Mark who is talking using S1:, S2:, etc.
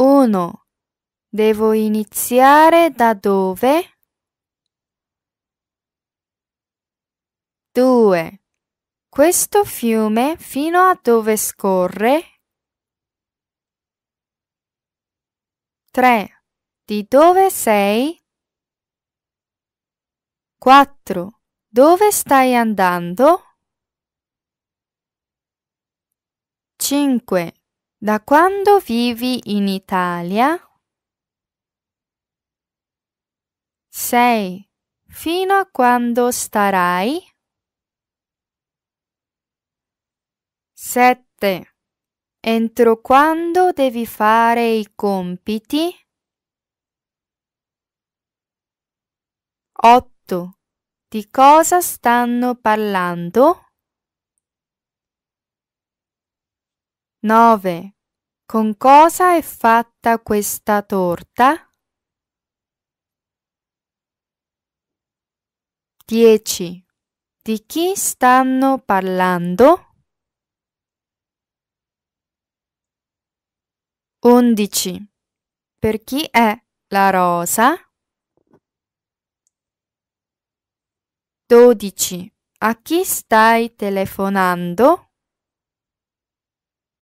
S1: 1. Devo iniziare da dove? 2. Questo fiume fino a dove scorre? 3. Di dove sei? 4. Dove stai andando? 5. Da quando vivi in Italia? Sei. Fino a quando starai? Sette. Entro quando devi fare i compiti? Otto. Di cosa stanno parlando? 9. Con cosa è fatta questa torta? 10. Di chi stanno parlando? 11. Per chi è la rosa? 12. A chi stai telefonando?